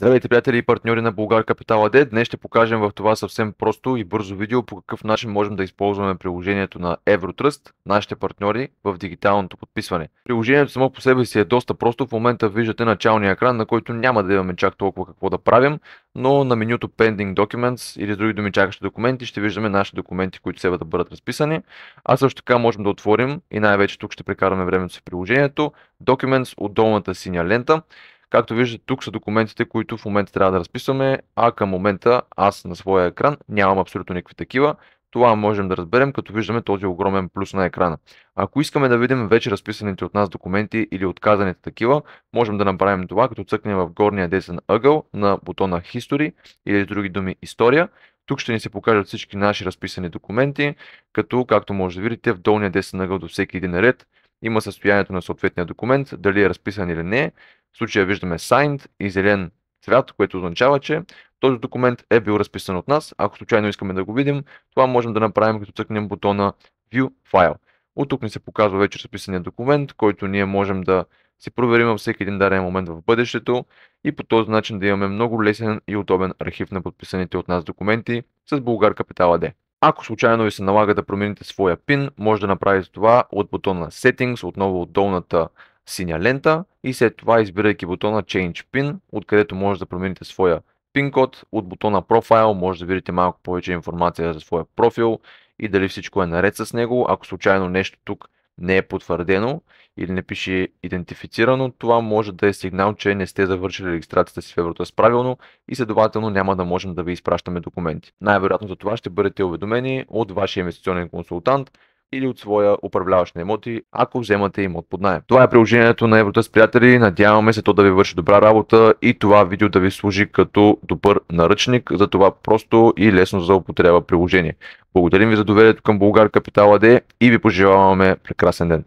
Здравейте, приятели и партньори на Българ Капитал АД. Днес ще покажем в това съвсем просто и бързо видео по какъв начин можем да използваме приложението на Евротръст, нашите партньори в дигиталното подписване. Приложението само по себе си е доста просто. В момента виждате началния екран, на който няма да имаме чак толкова какво да правим, но на менюто Pending Documents или други думи чакащи документи ще виждаме нашите документи, които следва да бъдат разписани. А също така можем да отворим и най-вече тук ще прекараме времето си в приложението Documents от долната синя лента. Както виждате, тук са документите, които в момента трябва да разписваме, а към момента аз на своя екран нямам абсолютно никакви такива. Това можем да разберем, като виждаме този огромен плюс на екрана. Ако искаме да видим вече разписаните от нас документи или отказаните такива, можем да направим това, като цъкнем в горния десен ъгъл на бутона History или други думи История. Тук ще ни се покажат всички наши разписани документи, като, както може да видите, в долния десен ъгъл до всеки един ред има състоянието на съответния документ, дали е разписан или не, случая виждаме signed и зелен цвят, което означава, че този документ е бил разписан от нас. Ако случайно искаме да го видим, това можем да направим като цъкнем бутона View File. От тук ни се показва вече разписания документ, който ние можем да си проверим във всеки един дарен момент в бъдещето и по този начин да имаме много лесен и удобен архив на подписаните от нас документи с Bulgar Capital AD. Ако случайно ви се налага да промените своя пин, може да направите това от бутона Settings, отново от долната синя лента и след това избирайки бутона Change PIN, откъдето може да промените своя PIN код. От бутона Profile може да видите малко повече информация за своя профил и дали всичко е наред с него. Ако случайно нещо тук не е потвърдено или не пише идентифицирано, това може да е сигнал, че не сте завършили регистрацията си в Евротест правилно и следователно няма да можем да ви изпращаме документи. Най-вероятно за това ще бъдете уведомени от вашия инвестиционен консултант или от своя управляващ на имоти, ако вземате имот под найем. Това е приложението на еврота с приятели. Надяваме се то да ви върши добра работа и това видео да ви служи като добър наръчник за това просто и лесно за употреба приложение. Благодарим ви за доверието към Българ Капитал АД и ви пожелаваме прекрасен ден.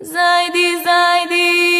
Зайди, зайди!